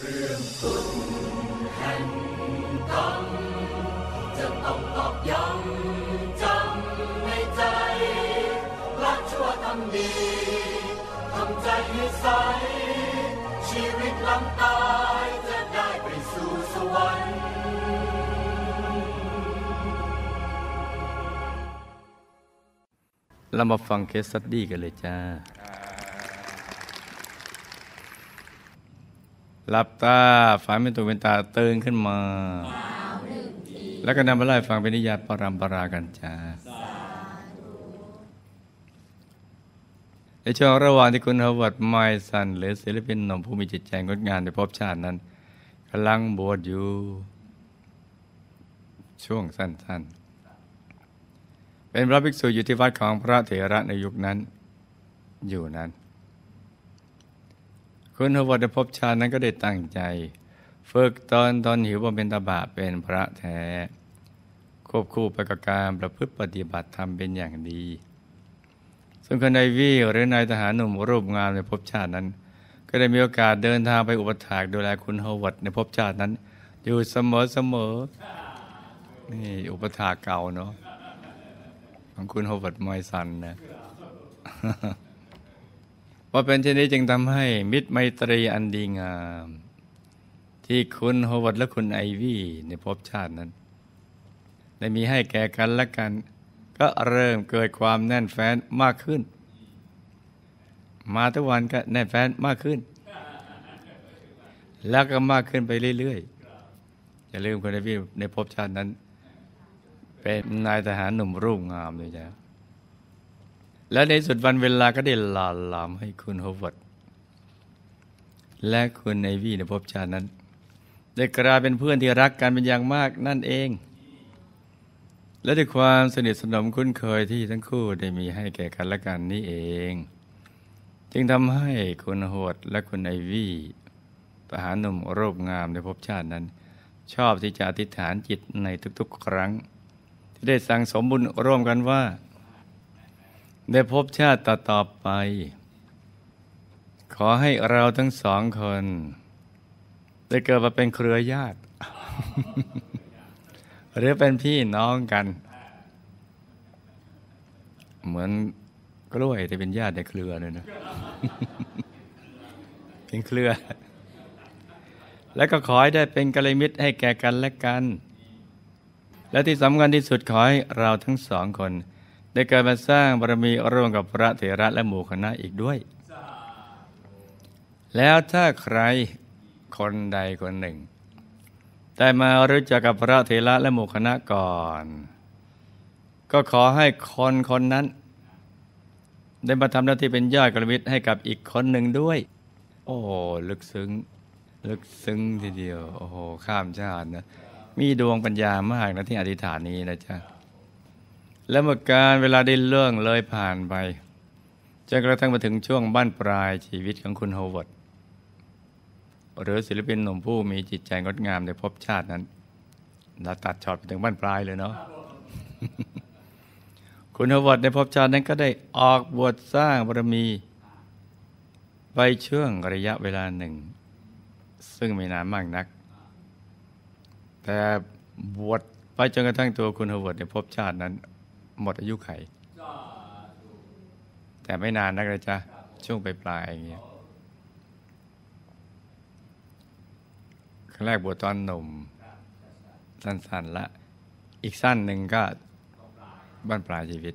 เรื่องแห่งกรรมจะต้องอกย้ำจำในใจชั่วทำดีทำใจให้ใส ชีวิตลำตายจะได้ไปสู่สวรรค์เรามาฟังเคสสตดี้กันเลยจ้าหลับตาฝันเป็นตุเป็นตาตื่นขึ้นมาแล้วก็นำมาไล่ฟังเป็นนิยายปรัมปรากันจ้าในช่วงระหว่างที่คุณฮวัดไมสัน หรือศิลปินหนุ่มผู้มีจิตใจงดงานในภพชาตินั้นกำลังบวชอยู่ ช่วงสั้น ๆ เป็นพระภิกษุอยู่ที่วัดของพระเถระในยุคนั้นอยู่นั้นคุณพระวัพพชานั้นก็ได้ตั้งใจฝึกตอนตอนหิวบำเพ็ญตบะเป็นพระแท้ควบคู่ไปกับการประพฤติปฏิบัติธรรมเป็นอย่างดีส่วนคนในวี่หรือนายทหารหนุ่มรูปงามในภพชาตินั้น ก็ได้มีโอกาสเดินทางไปอุปถากดูแลคุณฮาวดในภพชาตินั้น อยู่เสมอเสมอนี่อุปถากเก่าเนาะของคุณฮาวดมอยสันนะว่าเป็นเช่นนี้จึงทำให้มิตรไมตรีอันดีงาม ที่คุณโฮวัตและคุณไอวี่ในภพชาตินั้นได้มีให้แก่กันและกัน ก็เริ่มเกิดความแน่นแฟ้นมากขึ้น มาทุกวันก็แน่นแฟ้นมากขึ้น แล้วก็มากขึ้นไปเรื่อยๆอย่าลืมคุณไอวี่ในภพชาตินั้น เป็นนายทหารหนุ่มรูปงามเลยจ้ะและในสุดวันเวลาก็ได้ลาลามให้คุณโฮเวิร์ดและคุณไอวี่ในภพชาตินั้น ได้กลายเป็นเพื่อนที่รักกันเป็นอย่างมากนั่นเอง และด้วยความสนิทสนมคุ้นเคยที่ทั้งคู่ได้มีให้แก่กันและกันนี่เอง จึงทำให้คุณโหดและคุณไอวี่ทหารหนุ่มรูปงามในภพชาตินั้น ชอบที่จะอธิษฐานจิตในทุก ๆ ครั้งที่ได้สั่งสมบุญร่วมกันว่าได้พบชาติต่อไป ขอให้เราทั้งสองคน ได้เกิดมาเป็นเครือญาติ หรือเป็นพี่น้องกัน เหมือนกล้วยที่เป็นญาติในเครือเลยนะเป็นเครือและก็ขอให้ได้เป็นกัลยมิตรให้แก่กันและกัน และที่สำคัญที่สุดขอให้เราทั้งสองคนได้เกิดมาสร้างบารมีร่วมกับพระเถระและหมู่คณะอีกด้วย แล้วถ้าใครคนใดคนหนึ่งได้มารู้จักกับพระเถระและหมู่คณะก่อน ก็ขอให้คนคนนั้น ได้มาทำหน้าที่เป็นยอดกระวิทให้กับอีกคนหนึ่งด้วย โอ้ลึกซึ้งลึกซึ้งทีเดียว โอ้โหข้ามชาตินะ มีดวงปัญญามากนะที่อธิษฐานนี้นะจ๊ะและเมื่อการเวลาได้เรื่องเลยผ่านไปจนกระทั่งมาถึงช่วงบ้านปลายชีวิตของคุณโฮเวิร์ดหรือศิลปินหนุ่มผู้มีจิตใจงดงามในภพชาตินั้นเราตัดช็อตไปถึงบ้านปลายเลยเนาะ คุณโฮเวิร์ดในภพชาตินั้นก็ได้ออกบวชสร้างบารมี ไปช่วงระยะเวลาหนึ่ง ซึ่งไม่นานมากนัก แต่บวชไปจนกระทั่งตัวคุณโฮเวิร์ดในภพชาตินั้นหมดอายุไขแต่ไม่นานนักเลยจ้ะช่วงปปลายๆอย่างเงี้ยครั้งแรกบวชตอนหนุ่มสั้นๆละอีกสั้นหนึ่งก็บ้านปลายชีวิต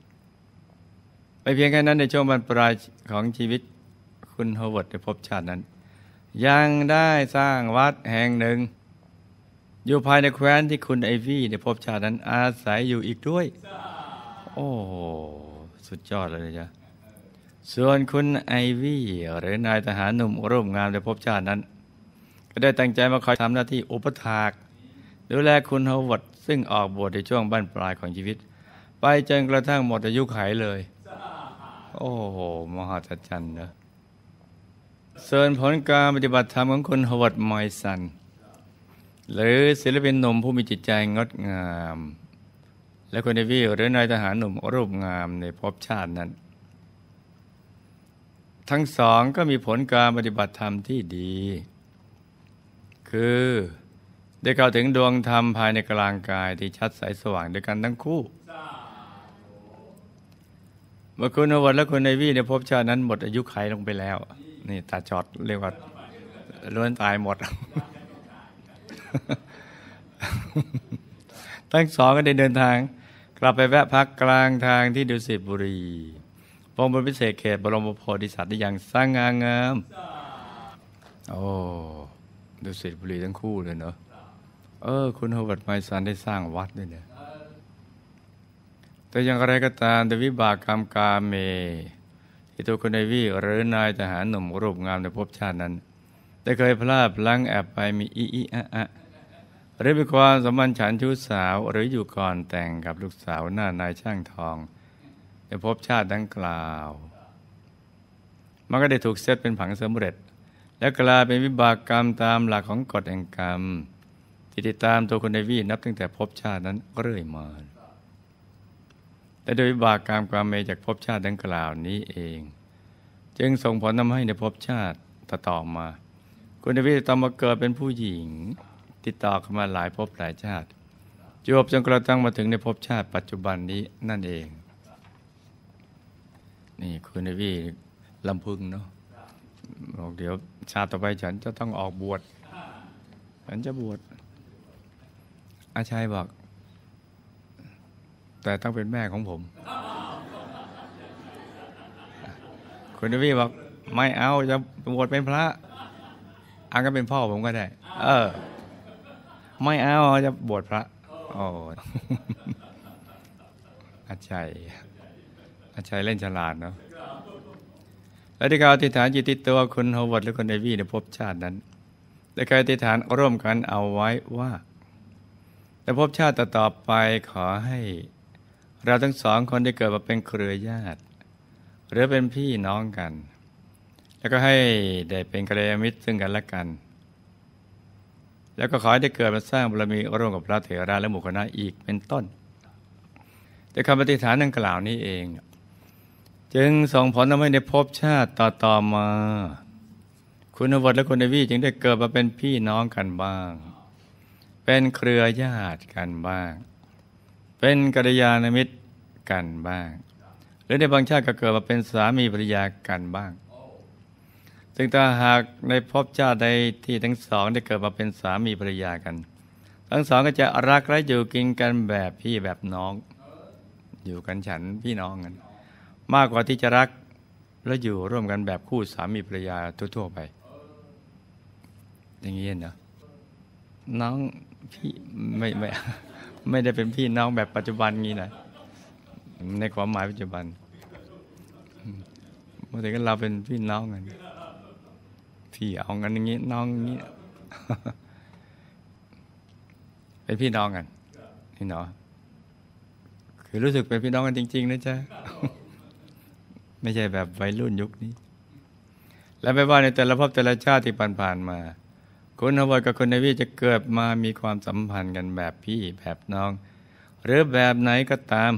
ไปเพียงแค่นั้น ในช่วงบ้านปลายของชีวิต คุณฮาวเวิร์ดได้พบชาตินั้น ยังได้สร้างวัดแห่งหนึ่ง อยู่ภายในแคว้นที่คุณไอวี่ได้พบชาตินั้น อาศัยอยู่อีกด้วยโอ้สุดยอดเลยนะจ๊ะส่วนคุณไอวี่หรือนายทหารหนุ่มร่วมงานในพพชาตินั้น ก็ได้ตั้งใจมาคอยทำหน้าที่อุปถากดูแลคุณฮาวดซึ่งออกบวชในช่วงบั้นปลายของชีวิต ไปจนกระทั่งหมดอายุขัยเลย โอ้โหมหัศจรรย์นะส่วนผลการปฏิบัติธรรมของคุณฮาวดมอยสัน หรือศิลปินหนุ่มผู้มีจิตใจงดงามและคุณนวี่หรือนายทหารหนุ่มรูปงามในภพชาตินั้น ทั้งสองก็มีผลการปฏิบัติธรรมที่ดี คือได้เข้าถึงดวงธรรมภายในกลางกายที่ชัดใสสว่างด้วยกันทั้งคู่ เมื่อคุณวัตและคุณนวี่ในภพชาตินั้น หมดอายุไขลงไปแล้วนี่ตาจอดเรียกว่าล้วนตายหมด ทั้งสองก็ได้เดินทางกลับไปแวะพักกลางทางที่ดุสิตบุรีพงบนพิเศษเขตบรมโพธิสัตว์ได้อย่างสงงางาม โอ้ ดุสิตบุรีทั้งคู่เลยเนาะเออ คุณฮวัดไมซันได้สร้างวัดด้วยเนี่ยแต่อย่างไรก็ตามแต่วิบากกรรมกาเม ที่ตัวคนในวี่หรือนายทหารหนุ่มรูปงามในภพชาตินั้น ได้เคยพลาดพลั้งแอบไปมีอีอีอะอะหรือมีความสมันฉันชู้สาวหรืออยู่ก่อนแต่งกับลูกสาวหน้านายช่างทองจะพพชาติดังกล่าว มันก็ได้ถูกเซตเป็นผังสำเร็จและกลายเป็นวิบากกรรมตามหลักของกฎแห่งกรรมที่ติดตามตัวคนในวีนับตั้งแต่พบชาตินั้นเรื่อยมา แต่โดยวิบากกรรมความเมจากพบชาติดังกล่าวนี้เอง จึงส่งผลทำให้ในพบชาติต่อมาคนในวีต้องมาเกิดเป็นผู้หญิงติดต่อกันมาหลายภพหลายชาติจวบจนกระทั่งมาถึงในภพชาติ ปัจจุบันนี้นั่นเอง นี่ คุณวี่ลำพึงเนาะบอกเดี๋ยว ชาติต่อไปฉันจะต้องออกบวชฉันจะบวชอาชัยบอก แต่ต้องเป็นแม่ของผม คุณทวีบอก ไม่เอาจะบวชเป็นพระอังก็เป็นพ่อผมก็ได้ เออไม่เอาจะบวชพระโอ้อาชัยอาชัยเล่นฉลาดเนาะ และที่กาวติฐานจิตติตัว คุณโฮวดหและคณเดวี่ในภพชาตินั้นได้กายติฐานร่วมกันเอาไว้ว่า ในภพชาติต่อไปขอให้ เราทั้งสองคน ได้เกิดมาเป็นเครือญาติ หรือเป็นพี่น้องกัน แล้วก็ให้ได้เป็นกระยาณมิตร ซึ่งกันและกันแล้วก็ขอให้ได้เกิดมาสร้างบารมีร่วมกับพระเถระและหมู่คณะอีกเป็นต้น แต่คำปฏิฐานดังกล่าวนี้เอง จึงส่งผลทำให้ในภพชาติต่อๆมา คุณวัตและคุณวีจึงได้เกิดมาเป็นพี่น้องกันบ้าง เป็นเครือญาติกันบ้าง เป็นกัลยาณมิตรกันบ้าง หรือในบางชาติก็เกิดมาเป็นสามีภรรยากันบ้างซึ่งถ้าหากในพบชาติใดที่ทั้งสอง ได้เกิดมาเป็นสามีภรรยากัน ทั้งสองก็จะรักและอยู่กินกันแบบพี่แบบน้อง อยู่กันฉันพี่น้องกัน มากกว่าที่จะรักและอยู่ร่วมกันแบบคู่สามีภรรยาทั่วๆไป อย่างนี้เนาะน้องพี่ไม่ไม่ไม่ได้เป็นพี่น้องแบบปัจจุบันนี้นะในความหมายปัจจุบันเมื่อไหร่ก็เราเป็นพี่น้องกันพี่เอางันอย่างนี้น้องนี้เป็นพี่น้องกันนี่เนาะคือรู้สึกเป็นพี่น้องกันจริง ๆนะจ๊ะไม่ใช่แบบวัยรุ่นยุคนี้ และไม่ว่าในแต่ละภพแต่ละชาติที่ผ่านๆมาคนฮาวายกับคนณนวีจะเกิดมามีความสัมพันธ์กันแบบพี่แบบน้อง หรือแบบไหนก็ตาม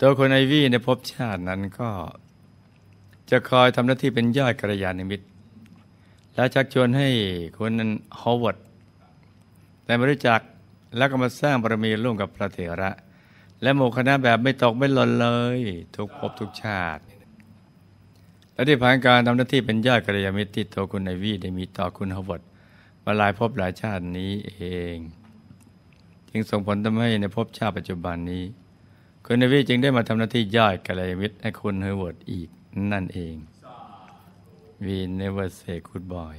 ตัวคนไอวี่ในภพชาตินั้นก็ จะคอยทำหน้าที่เป็นยอดกระยาณมิตรแล้วชักชวนให้คุณฮาวเวิร์ดได้มารู้จักแล้วก็มาสร้างบารมี ร่วมกับพระเถระ และหมู่คณะแบบไม่ตกไม่หล่นเลย ทุกภพทุกชาติ และที่ผ่านการทำหน้าที่เป็นญาติกัลยาณมิตรที่ตัวคุณนายวีได้มีต่อคุณฮาวเวิร์ดมาหลายภพหลายชาตินี้เอง จึงส่งผลทำให้ในภพชาติปัจจุบันนี้ คุณนายวีจึงได้มาทำหน้าที่ญาติกัลยาณมิตรให้คุณฮาวเวิร์ดอีกนั่นเองวีนเนเวอร์เซคุดบอย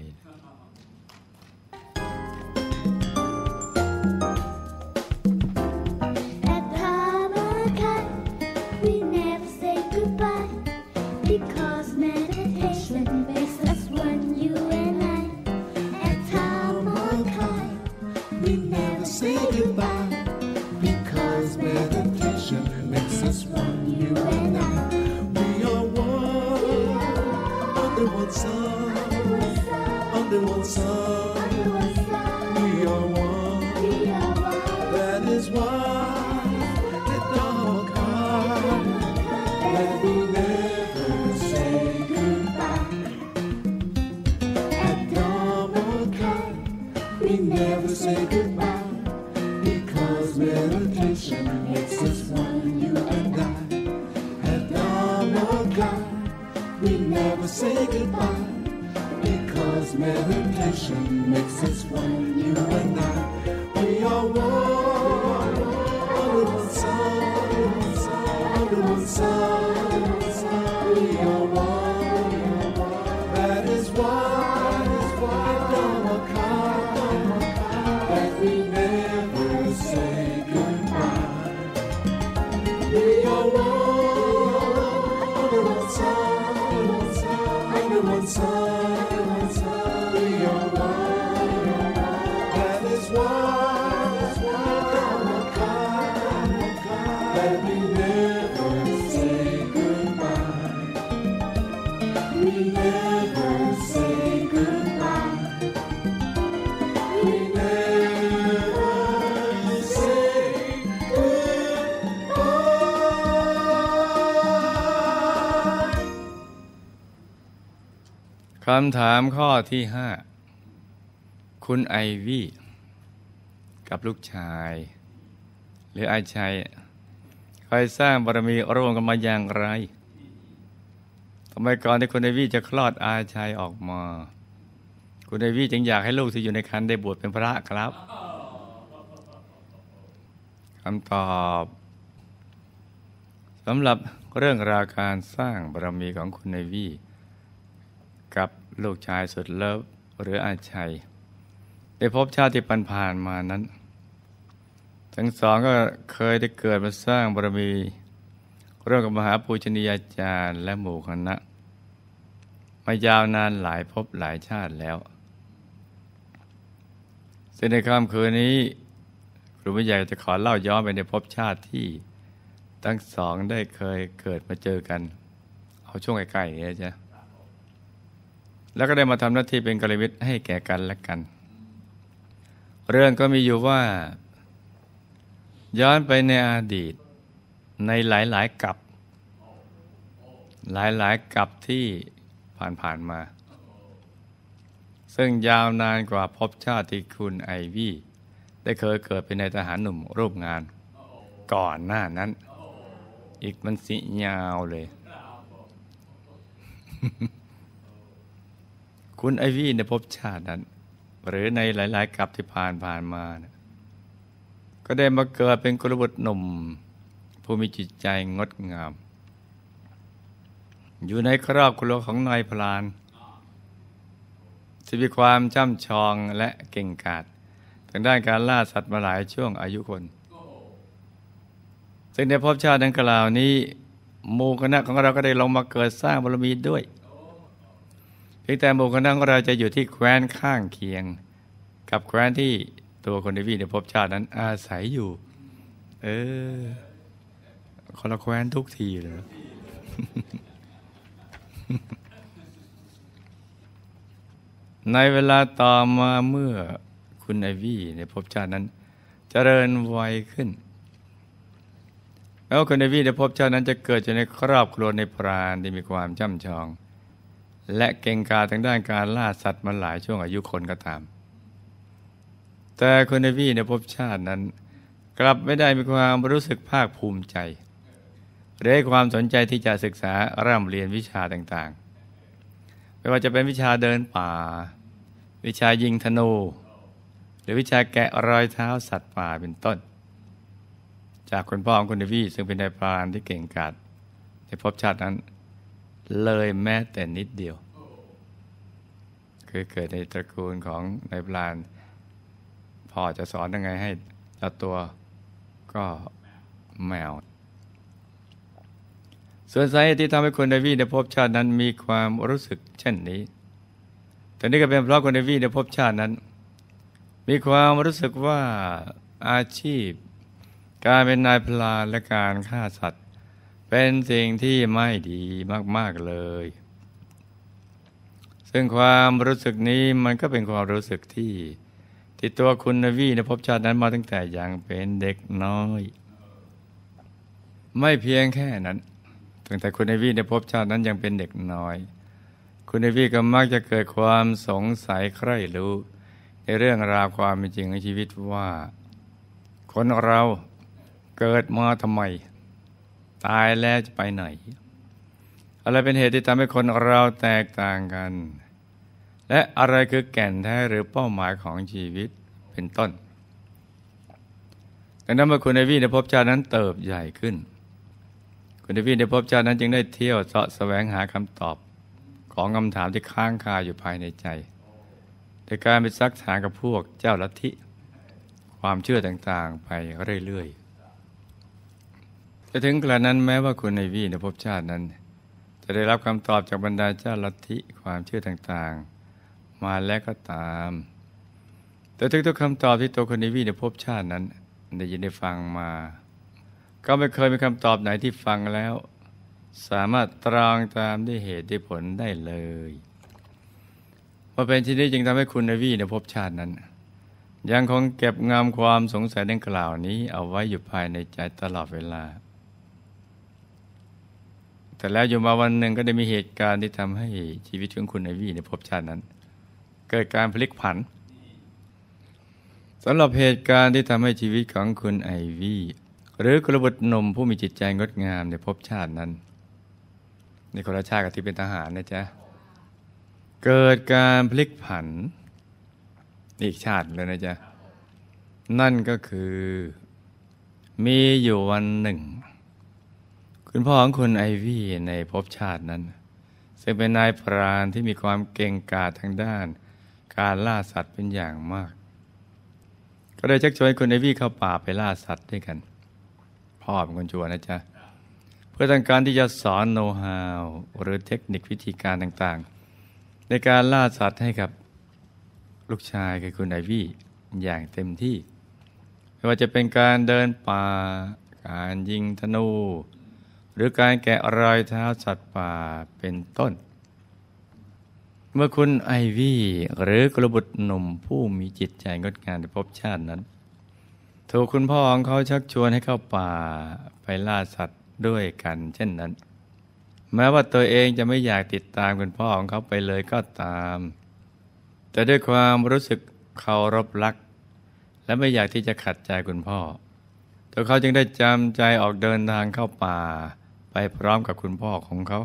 ำถามข้อที่ห้าคุณไอวี่กับลูกชาย หรือไอชัยคอยสร้างบารมีร่วมกันมาอย่างไรทำไมก่อนที่คุณไอวี่จะคลอดอาชัยออกมา คุณไอวี่จึงอยากให้ลูกที่อยู่ในคันได้บวชเป็นพระครับคำตอบสำหรับเรื่องราการสร้างบารมีของคุณไอวี่ลูกชายสุดเลิฟหรืออาชัยได้พบชาติปันผ่านมานั้น ทั้งสองก็เคยได้เกิดมาสร้างบารมีร่วมกับมหาปูชนียาจารย์และหมู่คณะมายาวนานหลายภพหลายชาติแล้วซึ่งในค่ำคืนนี้ครูผู้ใหญ่จะขอเล่าย้อนไปในภพชาติที่ ทั้งสองได้เคยเกิดมาเจอกัน เอาช่วงใกล้ๆนี้จ้ะแล้วก็ได้มาทำหน้าที่เป็นกัลยาณมิตให้แก่กันและกัน เรื่องก็มีอยู่ว่า ย้อนไปในอดีต ในหลายหลายกับ หลายหลายกับที่ผ่านๆมา ซึ่งยาวนานกว่าพบชาติที่คุณไอวี่ ได้เคยเกิดเป็นในทหารหนุ่มรูปงาน ก่อนหน้านั้น อีกมันสิยาวเลยคุณไอวี่ในภพชาตินั้น หรือในหลายๆกับที่ผ่านผ่านมานะก็ได้มาเกิดเป็นกุบุตรหนุ่มผู้มีจิตใจงดงาม อยู่ในครอบครัวของนายพลานที่มีความชำชองและเก่งกาจทางด้านการล่าสัตว์มาหลายช่วงอายุคนซึ่งในภพชาติดังกล่าวนี้มูคณะของเราก็ได้ลงมาเกิดสร้างบารมีด้วยพียงแต่หมู่คณะของเราจะอยู่ที่แคว้นข้างเคียง กับแคว้นที่ตัวคนในวีในภพชาตินั้นอาศัยอยู่ เออคนละแคว้นทุกทีเลย ในเวลาต่อมาเมื่อ คุณไอวี่ในภพชาตินั้นจเจริญวัยขึ้น แล้วคุณไอวี่ในภพชาตินั้น จะเกิดอยู่ในครอบครัวในพรานที่มีความจ้ำชองและเก่งกาทางด้านการล่าสัตว์มาหลายช่วงอายุคนก็ตาม แต่คนในวี่ในภพชาตินั้น กลับไม่ได้มีความรู้สึกภาคภูมิใจหรือความสนใจที่จะศึกษาร่ำเรียนวิชาต่างๆ ไม่ว่าจะเป็นวิชาเดินป่า วิชายิงธนูหรือวิชาแกะรอยเท้าสัตว์ป่าเป็นต้น จากคุณพ่อของคุณเวี่ซึ่งเป็นนายพรานที่เก่งกาจในภพชาตินั้นเลยแม้แต่นิดเดียว คือเกิดในตระกูลของนายพลานพ่อจะสอนยังไงให้ละตัวก็แมวส่วนสาเหตุที่ทำให้คนเดวีในภพชาตินั้นมีความรู้สึกเช่นนี้ แต่นี่ก็เป็นเพราะคนเดวีในภพชาตินั้น มีความรู้สึกว่าอาชีพ การเป็นนายพลานและการฆ่าสัตว์เป็นสิ่งที่ไม่ดีมาก ๆเลย ซึ่งความรู้สึกนี้มันก็เป็นความรู้สึกที่ที่ตัวคุณนวีในภพชาตินั้นมาตั้งแต่อย่างเป็นเด็กน้อย ไม่เพียงแค่นั้น ตั้งแต่คุณนวีในภพชาตินั้นยังเป็นเด็กน้อย คุณนวีก็มักจะเกิดความสงสัยใคร่รู้ในเรื่องราวความเป็นจริงของชีวิตว่า คนเราเกิดมาทำไมตายแล้วจะไปไหน อะไรเป็นเหตุที่ทำให้คนเราแตกต่างกัน และอะไรคือแก่นแท้หรือเป้าหมายของชีวิตเป็นต้นดังนั้นเมื่อคุณเดวี่นภพบาติานั้นเติบใหญ่ขึ้น คุณเดวี่นภพบาติานั้นจึงได้เที่ยวเสาะแสวงหาคำตอบของคำถามที่ค้างคาอยู่ภายในใจแต่การไปซักถามกับพวกเจ้าลัทธิความเชื่อต่าง ๆ ไปเรื่อย ๆจะถึงกระนั้นแม้ว่าคุณในวีในภพชาตินั้น จะได้รับคำตอบจากบรรดาเจ้าลัทธิความเชื่อต่างๆ มาแล้วก็ตาม แต่ทุกๆคำตอบที่ตัวคุณในวีในภพชาตินั้น ได้ยินได้ฟังมา ก็ไม่เคยมีคำตอบไหนที่ฟังแล้ว สามารถตรองตามได้เหตุได้ผลได้เลยว่าเป็นที่นี้จึงทำให้คุณในวีในภพชาตินั้น ยังคงเก็บงามความสงสัยดังกล่าวนี้ เอาไว้อยู่ภายในใจตลอดเวลาแต่แล้วอยู่มาวันหนึ่งก็ได้มีเหตุการณ์ที่ทำให้ชีวิตของคุณไอวี่ในภพชาตินั้น เกิดการพลิกผันสำหรับเหตุการณ์ที่ทำให้ชีวิตของคุณไอวี่ หรือกระบุตรนมผู้มีจิตใจงดงามในภพชาตินั้น ในคนละชาติกับที่เป็นทหารนะจ๊ะเกิดการพลิกผัน อีกชาติเลยนะจ๊ะ นั่นก็คือมีอยู่วันหนึ่งคุณพ่อของคุณไอวี่ในภพชาตินั้น ซึ่งเป็นนายพรานที่มีความเก่งกาจทางด้าน การล่าสัตว์เป็นอย่างมาก ก็ได้ชักชวนคุณไอวี่เข้าป่าไปล่าสัตว์ด้วยกันพ่อเป็นคนชวนนะจ๊ะเพื่อต้องการที่จะสอนโน้ตฮาวหรือเทคนิควิธีการต่าง ๆ ในการล่าสัตว์ให้กับลูกชายคือคุณไอวี่อย่างเต็มที่ ไม่ว่าจะเป็นการเดินป่าการยิงธนูหรือการแกะรอยเท้าสัตว์ป่าเป็นต้น เมื่อคุณไอวี่หรือกระบุตรหนุ่มผู้มีจิตใจงดงามในภพชาตินั้น ถูกคุณพ่อของเขาชักชวนให้เข้าป่าไปล่าสัตว์ด้วยกัน เช่นนั้น แม้ว่าตัวเองจะไม่อยากติดตามคุณพ่อของเขาไปเลยก็ตาม แต่ด้วยความรู้สึกเคารพรักและไม่อยากที่จะขัดใจคุณพ่อ ตัวเขาจึงได้จำใจออกเดินทางเข้าป่าไปพร้อมกับคุณพ่อของเขา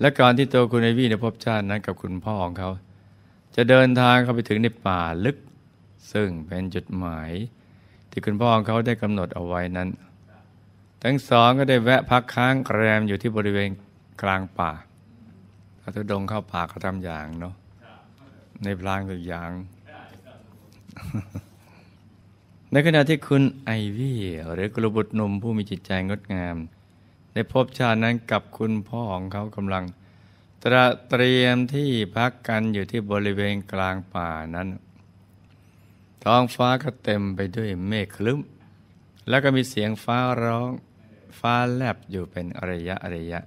และการที่ตัวคุณไอวี่ในพบชาตินั้นกับคุณพ่อของเขา จะเดินทางเข้าไปถึง ในป่าลึก ซึ่งเป็นจุดหมาย ที่คุณพ่อของเขาได้กำหนดเอาไว้นั้น ทั้งสอง ก็ได้แวะพักค้างแรมอยู่ที่บริเวณกลางป่าพระธุดงเข้าป่ากาทำอย่างเนาะในพลางตัวอย่างในขณะที่คุณไอวี่หรือกลุบุตรนมผู้มีจิตใจงดงามในภพชาตินั้นกับคุณพ่อของเขากำลังตระเตรียมที่พักกันอยู่ที่บริเวณกลางป่านั้นท้องฟ้าก็เต็มไปด้วยเมฆคลึ้ม แล้วก็มีเสียงฟ้าร้อง ฟ้าแลบอยู่เป็นระยะระยะ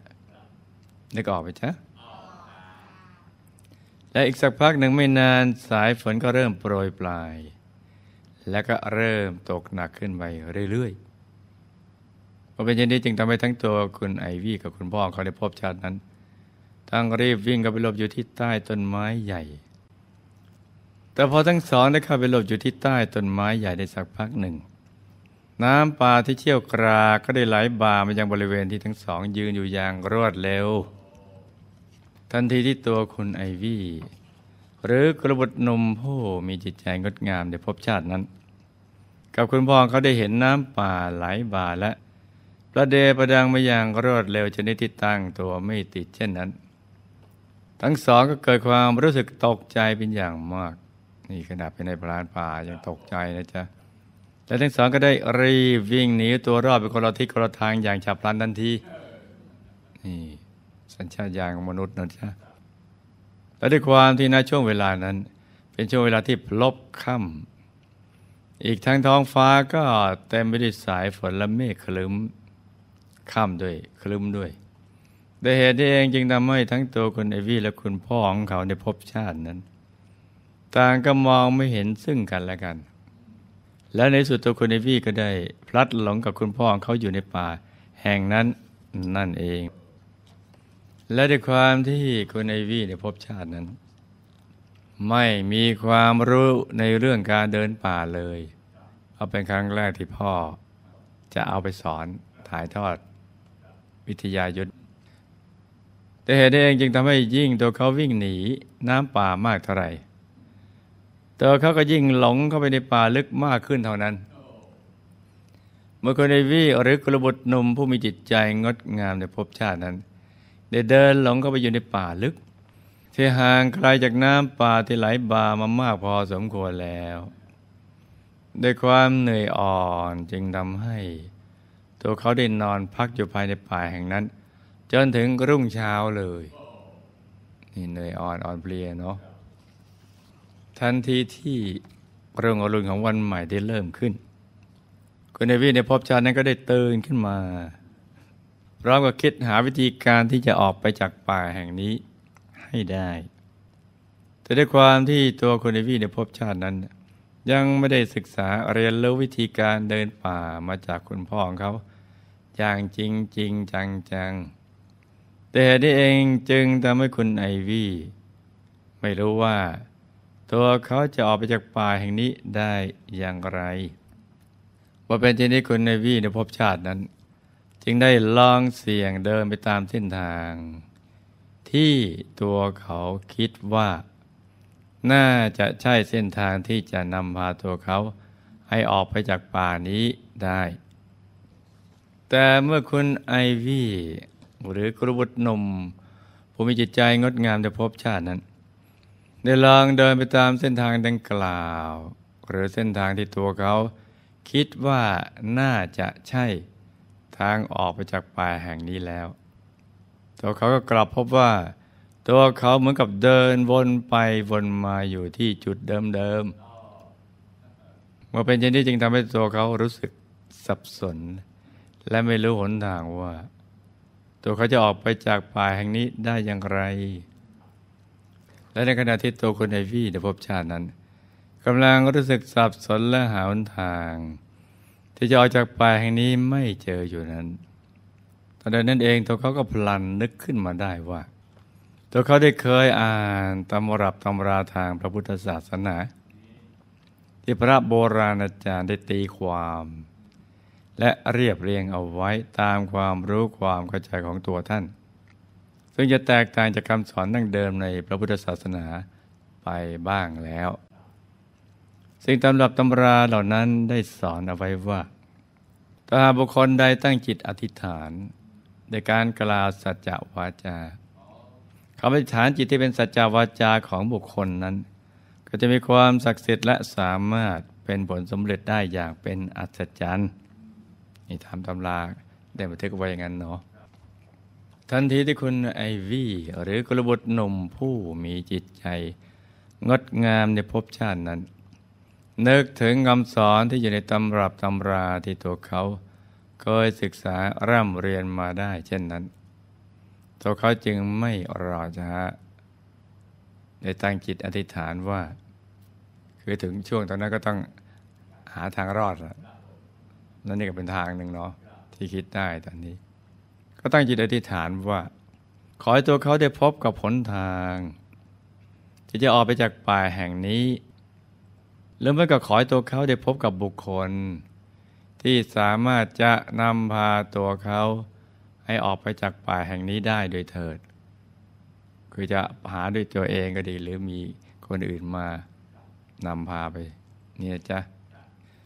นึกออกไปจ้ะและอีกสักพักหนึ่งไม่นานสายฝนก็เริ่มโปรยปลาย และก็เริ่มตกหนักขึ้นไปเรื่อย ๆอเป็นเช่นนี้จึงทำให้ทั้งตัวคุณไอวี่กับคุณพ่อเขาได้พบชาตินั้น ทั้งรีบวิ่งกัาไปหลบอยู่ที่ใต้ต้นไม้ใหญ่ แต่พอทั้งสองได้เข้าไปหลบอยู่ที่ใต้ต้นไม้ใหญ่ได้สักพักหนึ่ง น้ำป่าที่เชี่ยวกรากก็ได้ไหลบ่ามายังบริเวณที่ทั้งสองยืนอยู่อย่างรวดเร็วทันทีที่ตัวคุณไอวี่หรือกระบทตนมผู้มีจิตใจงดงามได้พบชาตินั้น กับคุณพ่อเขาได้เห็นน้ำป่าไหลบ่าและประเดประดังมาอย่างรวดเร็วชนิดที่ตั้งตัวไม่ติดเช่นนั้น ทั้งสองก็เกิดความรู้สึกตกใจเป็นอย่างมาก นี่ขนาดไปในพรานป่ายังตกใจนะจ๊ะและทั้งสองก็ได้รีวิ่งหนีตัวรอดไปคนละทิศคนละทางอย่างฉับพลันทันทีนี่สัญชาตญาณของมนุษย์นะจ๊ะและด้วยความที่ณช่วงเวลานั้น เป็นช่วงเวลาที่พลบค่ำอีกทั้งท้องฟ้าก็เต็มไปด้วยสายฝนและเมฆคลึ้มข้ามด้วยคลึ้มด้วยด้วยเหตุนี้เองจึงทำให้ทั้งตัว คุณเอวี่และคุณพ่อของเขาในภพชาตินั้น ต่างก็มองไม่เห็นซึ่งกันและกัน และในสุดตัว คุณเอวี่ก็ได้ พลัดหลงกับคุณพ่อของเขาอยู่ในป่า แห่งนั้นนั่นเอง และด้วยความที่คุณเอวี่ในภพชาตินั้น ไม่มีความรู้ในเรื่องการเดินป่าเลย เอาเป็นครั้งแรกที่พ่อจะเอาไปสอนถ่ายทอดิทยายุทธแต่เหตุเองจึงทำให้ยิ่งตัวเขาวิ่งหนีน้ำป่ามากเท่าไหร่ตัวเขาก็ยิ่งหลงเข้าไปในป่าลึกมากขึ้นเท่านั้น เมื่อคนในวิ่หรือกระบุตรนุ่มผู้มีจิตใจงดงามในภพชาตินั้น ได้เดินหลงเข้าไปอยู่ในป่าลึก ที่ห่างไกลาจากน้ำป่าที่ไหลบ่ามามากพอสมควรแล้วด้วยความเหนื่อยอ่อนจึงทำให้ตัวเขาได้นอนพักอยู่ภายในป่าแห่งนั้น จนถึงรุ่งเช้าเลย นี่เนยอ่อนอ่อนเพลียเนาะทันทีที่เรื่องอรุณของวันใหม่ได้เริ่มขึ้น คุณเนวีในพบชาตินั้นก็ได้ตื่นขึ้นมาพร้อมกับคิดหาวิธีการที่จะออกไปจากป่าแห่งนี้ให้ได้ แต่ด้วยความที่ตัวคุณเนวีในพบชาตินั้น ยังไม่ได้ศึกษาเรียนรู้วิธีการเดินป่ามาจากคุณพ่อของเขาจางจริงจริงจังจัง แต่นี่เองจึงทำให้คุณไอวี่ไม่รู้ว่าตัวเขาจะออกไปจากป่าแห่งนี้ได้อย่างไรว่าเป็นที่นี้คุณไอวี่ในภพชาตินั้น จึงได้ลองเสี่ยงเดินไปตามเส้นทาง ที่ตัวเขาคิดว่า น่าจะใช่เส้นทางที่จะนำพาตัวเขาให้ออกไปจากป่านี้ได้แต่เมื่อคุณไอวี่หรือกรุบุตรนมผู้มีจิตใจงดงามจะพบชาตินั้น ได้ลองเดินไปตามเส้นทางดังกล่าว หรือเส้นทางที่ตัวเขาคิดว่าน่าจะใช่ ทางออกไปจากป่าแห่งนี้แล้ว ตัวเขาก็กลับพบว่า ตัวเขาเหมือนกับเดินวนไป วนมาอยู่ที่จุดเดิมๆเมื่อเป็นเช่นนี้จึงทำให้ตัวเขารู้สึกสับสนและไม่รู้หนทางว่า ตัวเขาจะออกไปจากป่าแห่งนี้ได้อย่างไร และในขณะที่ตัวคนไอวี่ในภพชาตินั้นกำลังรู้สึกสับสนและหาหนทางที่จะออกจากป่าแห่งนี้ไม่เจออยู่นั้นตอนนั้นเองตัวเขาก็พลันนึกขึ้นมาได้ว่า ตัวเขาได้เคยอ่านตำรับตำราทางพระพุทธศาสนา ที่พระโบราณอาจารย์ได้ตีความและเรียบเรียงเอาไว้ตามความรู้ความเข้าใจของตัวท่าน ซึ่งจะแตกต่างจากคำสอนดั้งเดิมในพระพุทธศาสนาไปบ้างแล้ว สิ่งตำรับตำราเหล่านั้นได้สอนเอาไว้ว่าถ้าบุคคลใดตั้งจิตอธิษฐานในการกล่าวสัจจวาจาคำอธิษฐานจิตที่เป็นสัจจวาจาของบุคคลนั้น ก็จะมีความศักดิ์สิทธิ์และสามารถเป็นผลสำเร็จได้อย่างเป็นอัศจรรย์นี่ตามตำราได้บันทึกไว้อย่างนั้นเนาะทันทีที่คุณไอวี่หรือกระบุตรหนุ่มผู้มีจิตใจ งดงามในภพชาตินั้นนึกถึงคำสอนที่อยู่ในตำรับตำราที่ตัวเขาเคยศึกษาร่ำเรียนมาได้เช่นนั้น ตัวเขาจึงไม่รอช้าได้ตั้งจิตอธิษฐานว่า คือถึงช่วงตอนนั้นก็ต้องหาทางรอดละนั่นนี่ก็เป็นทางหนึ่งเนาะที่คิดได้ตอนนี้ ก็ตั้งจิตอธิษฐานว่า ขอให้ตัวเขาได้พบกับผลทาง ที่จะออกไปจากป่าแห่งนี้หรือไม่ก็ขอให้ตัวเขาได้พบกับบุคคล ที่สามารถจะนำพาตัวเขา ให้ออกไปจากป่าแห่งนี้ได้โดยเถิดคือจะหาด้วยตัวเองก็ดี หรือมีคนอื่นมานำพาไป เนี่ยจ้ะ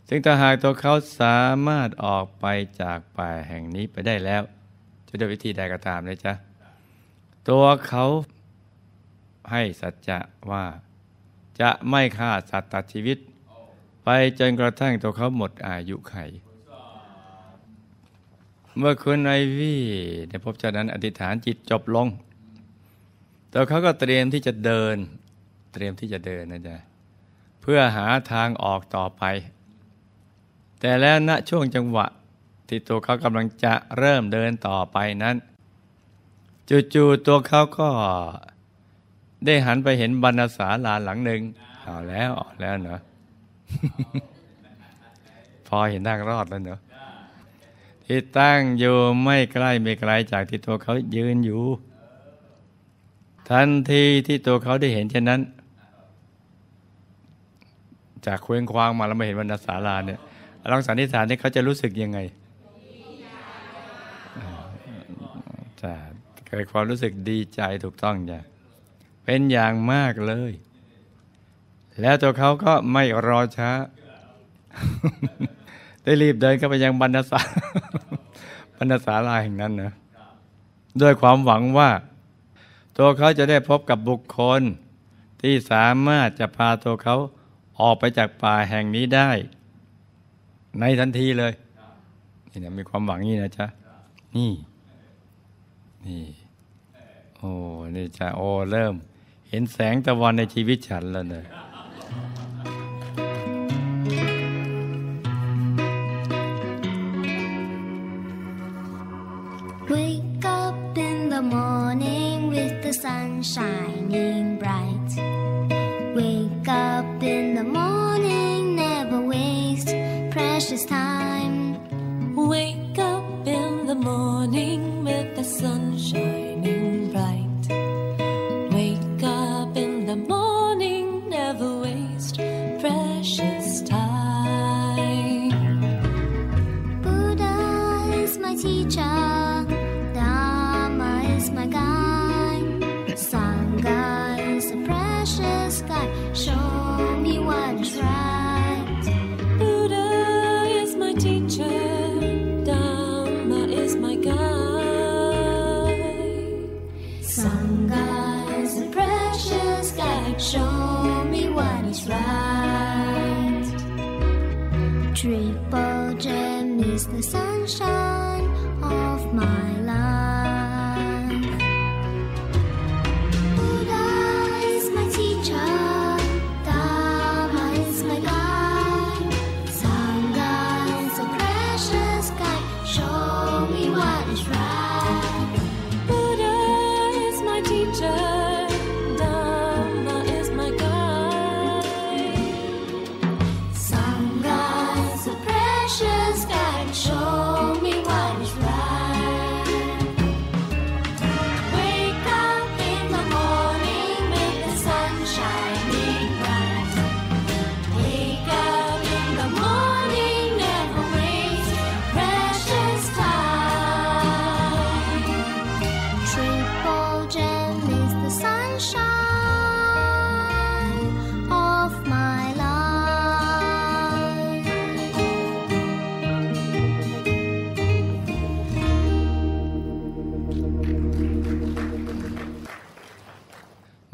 ซึ่งถ้าหากตัวเขาสามารถออกไปจากป่าแห่งนี้ไปได้แล้ว จะด้วยวิธีใดก็ตามเลยจ้ะตัวเขาให้สัจจะว่าจะไม่ฆ่าสัตว์ตัดชีวิต ไปจนกระทั่งตัวเขาหมดอายุไขเมื่อคุณไอวี่ได้พบเจ้านั้นอธิษฐานจิตจบลง ตัวเขาก็เตรียมที่จะเดินเตรียมที่จะเดินนะจ๊ะเพื่อหาทางออกต่อไปแต่แล้วณช่วงจังหวะ ที่ตัวเขากำลังจะเริ่มเดินต่อไปนั้นจู่ๆตัวเขาก็ ได้หันไปเห็นบรรณาสาลาหลังหนึ่งเอาแล้วออกแล้วเนาะพอเห็นทางรอดแล้วเนาะที่ตั้งอยู่ ไม่ใกล้ไม่ไกลจากที่ตัวเขายืนอยู่ทันทีที่ตัวเขาได้เห็นเช่นนั้น จากเคว้งคว้างมาแล้วมาเห็นบรรณาสาลาเนี่ยลองสันนิษฐานนี่เขาจะรู้สึกยังไงจะเกิดความรู้สึกดีใจถูกต้องจ้ะเป็นอย่างมากเลย แล้วตัวเขาก็ไม่รอช้า ได้รีบเดินเข้าไปยังบรรณสาบรรณสาลาแห่งนั้นนะ ด้วยความหวังว่า ตัวเขาจะได้พบกับบุคคลที่สามารถจะพาตัวเขาออกไปจากป่าแห่งนี้ได้ในทันทีเลยนี่นะมีความหวังนี่นะจ๊ะ นี่ นี่ โอ้ นี่จ้ะโอ้ เริ่ม เห็นแสงตะวันในชีวิตฉันแล้วเนี่ย the morning with the sun shining bright.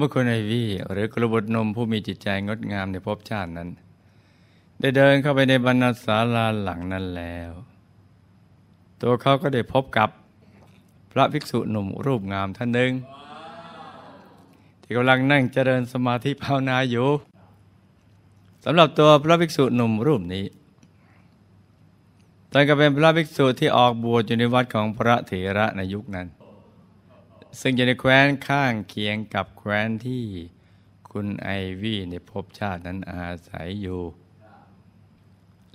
มื่อคนไอวี่หรือกระบทนมผู้มีจิตใจงดงามในภพชาตินั้น ได้เดินเข้าไปในบรรณศาลาหลังนั้นแล้ว ตัวเขาก็ได้พบกับพระภิกษุหนุ่มรูปงามท่านหนึ่ง ที่กำลังนั่งเจริญสมาธิภาวนาอยู่สำหรับตัวพระภิกษุหนุ่มรูปนี้ตอนก็เป็นพระภิกษุที่ออกบวชอยู่ในวัดของพระเถระในยุคนั้นซึ่งอยู่ในแคว้น ข้างเคียงกับแคว้นที่คุณไอวี่ในภพชาตินั้นอาศัยอยู่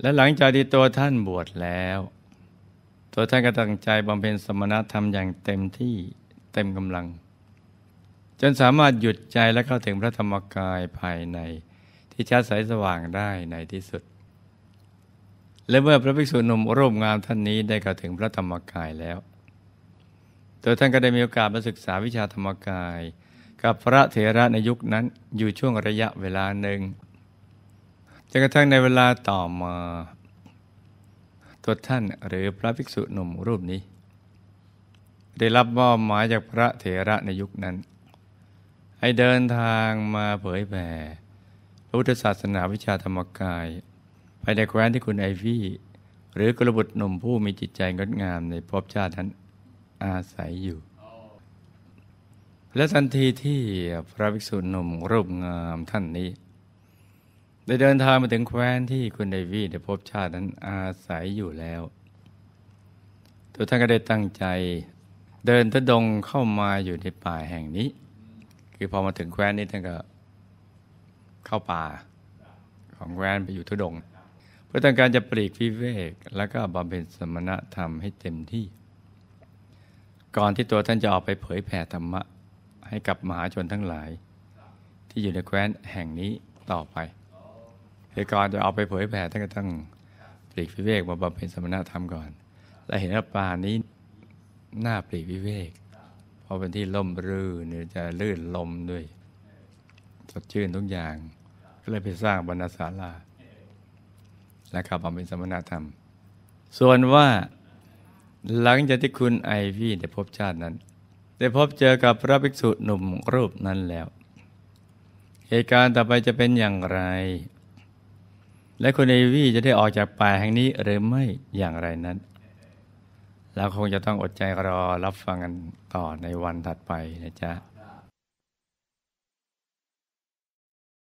และหลังจากที่ตัวท่านบวชแล้ว ตัวท่านก็ตั้งใจบำเพ็ญสมณธรรมอย่างเต็มที่เต็มกำลัง จนสามารถหยุดใจและเข้าถึงพระธรรมกายภายในที่ชัดสายสว่างได้ในที่สุด และเมื่อพระภิกษุหนุ่มร่วมงามท่านนี้ได้เข้าถึงพระธรรมกายแล้วัวท่านก็ได้มีโอกาสมาศึกษาวิชาธรรมกาย กับพระเถระในยุคนั้นอยู่ช่วงระยะเวลาหนึ่งจนกระทั่งในเวลาต่อมาตัวท่านหรือพระภิกษุหนุ่มรูปนี้ ได้รับมอบหมายจากพระเถระในยุคนั้น ให้เดินทางมาเผยแผ่พระพุทธศาสนาวิชาธรรมกายไปในแคว้นที่คุณไอวี่หรือกระบุตรหนุ่มผู้มีจิตใจงดงามในภพชาตินั้นอาศัยอยู่ และทันทีที่พระภิกษุหนุ่มรูปงามท่านนี้ ได้เดินทางมาถึงแคว้นที่คุณเดวีได้พบชาตินั้นอาศัยอยู่แล้ว ตัวท่านก็ได้ตั้งใจ เดินทดงเข้ามาอยู่ในป่าแห่งนี้ คือพอมาถึงแคว้นนี้ท่านก็เข้าป่าของแคว้นไปอยู่ทุดงเพื่อต้องการจะปลีกวิเวก แล้วก็บำเพ็ญสมณธรรมให้เต็มที่ก่อนที่ตัวท่านจะออกไปเผยแผ่ธรรมะ ให้กับมหาชนทั้งหลาย ที่อยู่ในแคว้นแห่งนี้ต่อไปเหตุการณ์จะเอาไปเผยแผ่ท่านก็ต้องปลีกวิเวกมาบำเพ็ญสมณธรรมก่อน และเห็นว่าป่านี้หน้าปลีกวิเวกเพราะเป็นที่ล่มรื่นจะลื่นลมด้วย สดชื่นทุกอย่าง ก็เลยไปสร้างบรรณาศาลา และขับบำเพ็ญสมณธรรม ส่วนว่าหลังจากที่คุณไอวี่ได้พบชาตินั้น ได้พบเจอกับพระภิกษุหนุ่มรูปนั้นแล้ว เหตุการณ์ต่อไปจะเป็นอย่างไร และคุณไอวี่จะได้ออกจากป่าแห่งนี้ หรือไม่อย่างไรนั้นเราคงจะต้องอดใจรอรับฟังกันต่อในวันถัดไปนะจ๊ะ